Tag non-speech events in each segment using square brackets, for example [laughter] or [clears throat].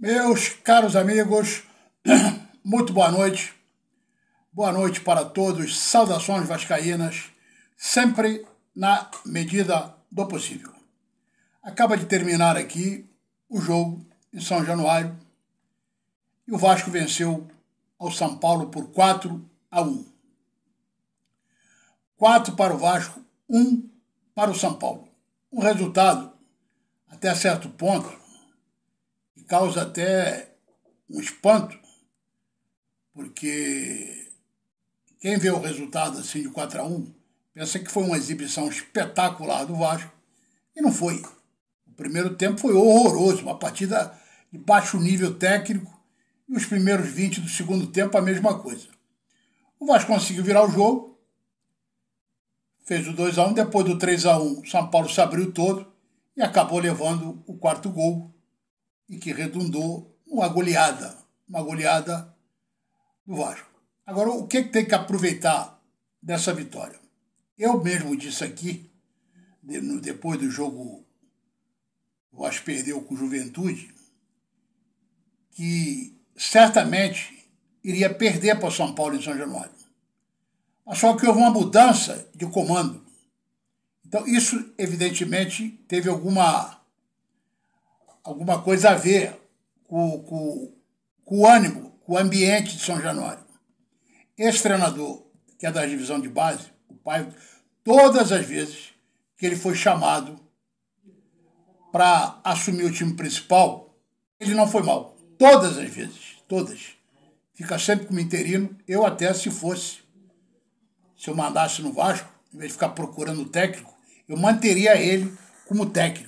Meus caros amigos, [clears throat] muito boa noite. Boa noite para todos. Saudações vascaínas, sempre na medida do possível. Acaba de terminar aqui o jogo em São Januário e o Vasco venceu ao São Paulo por 4 a 1. 4 para o Vasco, 1 para o São Paulo. Um resultado, até certo ponto, causa até um espanto, porque quem vê o resultado assim de 4 a 1 pensa que foi uma exibição espetacular do Vasco e não foi. O primeiro tempo foi horroroso, uma partida de baixo nível técnico e os primeiros 20 do segundo tempo a mesma coisa. O Vasco conseguiu virar o jogo, fez o 2 a 1 depois do 3 a 1 o São Paulo se abriu todo e acabou levando o quarto gol e que redundou numa goleada, uma goleada do Vasco. Agora, o que tem que aproveitar dessa vitória? Eu mesmo disse aqui, depois do jogo, o Vasco perdeu com Juventude, que certamente iria perder para o São Paulo em São Januário. Mas só que houve uma mudança de comando. Então, isso, evidentemente, teve alguma alguma coisa a ver com, com, com o ânimo, com o ambiente de São Januário. Esse treinador, que é da divisão de base, o pai, todas as vezes que ele foi chamado para assumir o time principal, ele não foi mal. Todas as vezes, todas. Fica sempre como interino. Eu até se fosse, se eu mandasse no Vasco, em vez de ficar procurando o técnico, eu manteria ele como técnico.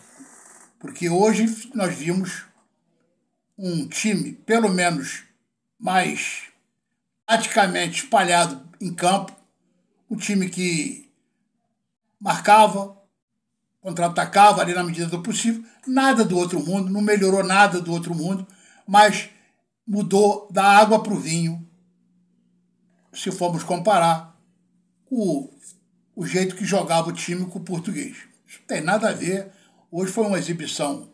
Porque hoje nós vimos um time, pelo menos mais praticamente espalhado em campo, um time que marcava, contra-atacava ali na medida do possível, nada do outro mundo, não melhorou nada do outro mundo, mas mudou da água para o vinho, se formos comparar com o, o jeito que jogava o time com o português. Isso não tem nada a ver Hoje foi uma exibição.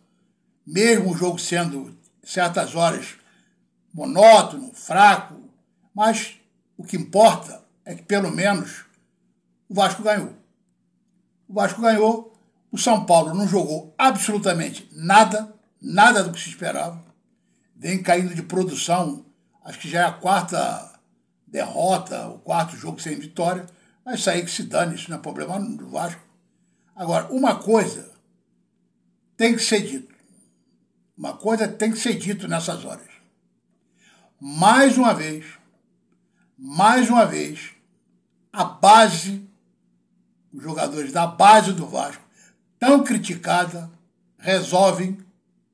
Mesmo o jogo sendo, certas horas, monótono, fraco, mas o que importa é que, pelo menos, o Vasco ganhou. O Vasco ganhou, o São Paulo não jogou absolutamente nada, nada do que se esperava. Vem caindo de produção, acho que já é a quarta derrota, o quarto jogo sem vitória. Mas isso aí que se dane, isso não é problema do Vasco. Agora, uma coisa tem que ser dito. Uma coisa tem que ser dito nessas horas. Mais uma vez, mais uma vez, a base, os jogadores da base do Vasco, tão criticada, resolvem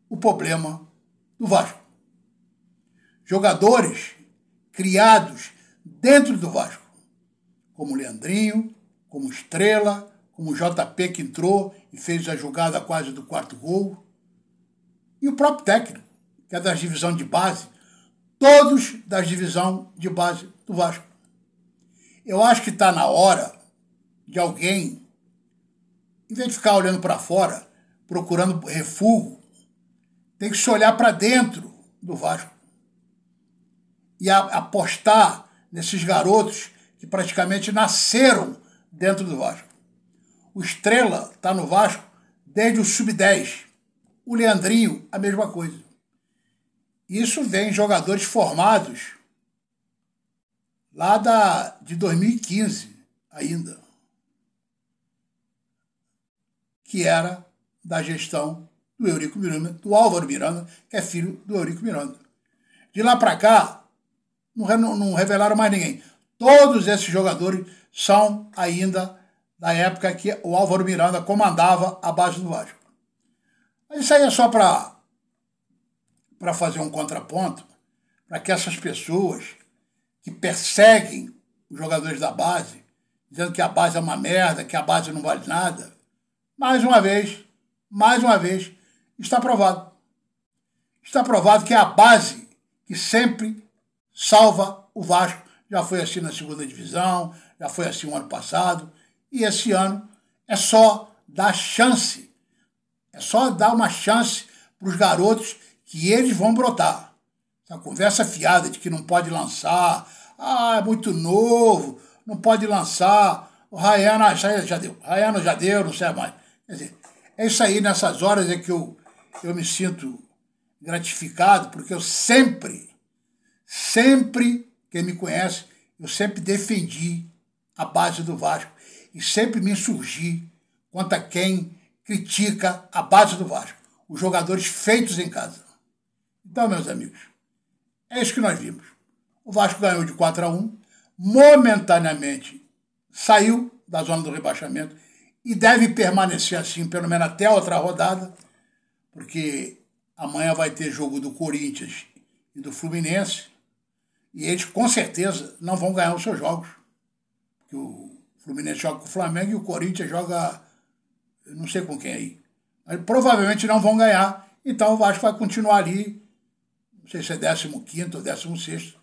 o problema do Vasco. Jogadores criados dentro do Vasco, como Leandrinho, como Estrela, como o JP que entrou e fez a jogada quase do quarto gol, e o próprio técnico, que é da divisão de base, todos da divisão de base do Vasco. Eu acho que está na hora de alguém, em vez de ficar olhando para fora, procurando refúgio, tem que se olhar para dentro do Vasco e apostar nesses garotos que praticamente nasceram dentro do Vasco. O Estrela está no Vasco desde o sub-10. O Leandrinho, a mesma coisa. Isso vem jogadores formados lá da, de 2015 ainda, que era da gestão do Eurico Miranda, do Álvaro Miranda, que é filho do Eurico Miranda. De lá para cá, não, não revelaram mais ninguém. Todos esses jogadores são ainda da época que o Álvaro Miranda comandava a base do Vasco. Isso aí é só para fazer um contraponto, para que essas pessoas que perseguem os jogadores da base, dizendo que a base é uma merda, que a base não vale nada, mais uma vez, mais uma vez, está provado. Está provado que é a base que sempre salva o Vasco. Já foi assim na segunda divisão, já foi assim o ano passado e esse ano é só dar chance, é só dar uma chance para os garotos que eles vão brotar. Essa conversa fiada de que não pode lançar, ah, é muito novo, não pode lançar, o Rayana já, já deu, Rayana já deu, não serve mais. Quer dizer, é isso aí, nessas horas é que eu, eu me sinto gratificado, porque eu sempre, sempre, quem me conhece, eu sempre defendi a base do Vasco e sempre me insurgi contra quem critica a base do Vasco, os jogadores feitos em casa. Então, meus amigos, é isso que nós vimos. O Vasco ganhou de 4 a 1, momentaneamente saiu da zona do rebaixamento e deve permanecer assim, pelo menos até outra rodada, porque amanhã vai ter jogo do Corinthians e do Fluminense, e eles com certeza não vão ganhar os seus jogos que o Fluminense joga com o Flamengo e o Corinthians joga não sei com quem aí. Mas provavelmente não vão ganhar, então o Vasco vai continuar ali, não sei se é 15 ou 16,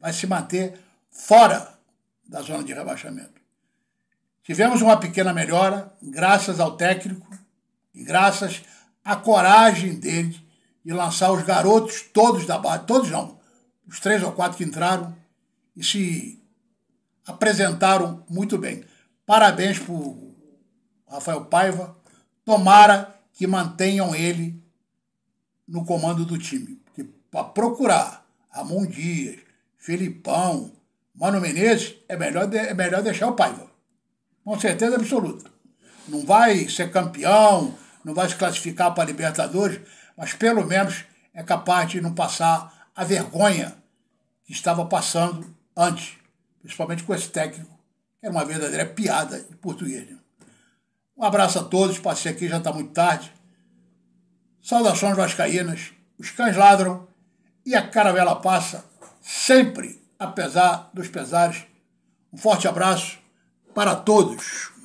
vai se manter fora da zona de rebaixamento. Tivemos uma pequena melhora, graças ao técnico e graças à coragem dele de lançar os garotos todos da base, todos não, os três ou quatro que entraram, e se apresentaram muito bem. Parabéns para o Rafael Paiva. Tomara que mantenham ele no comando do time. Porque para procurar Ramon Dias, Felipão, Mano Menezes, é melhor, de, é melhor deixar o Paiva. Com certeza absoluta. Não vai ser campeão, não vai se classificar para a Libertadores, mas pelo menos é capaz de não passar a vergonha que estava passando antes principalmente com esse técnico, que era uma verdadeira piada em português. Né? Um abraço a todos, passei aqui, já está muito tarde. Saudações vascaínas, os cães ladram e a caravela passa, sempre apesar dos pesares. Um forte abraço para todos.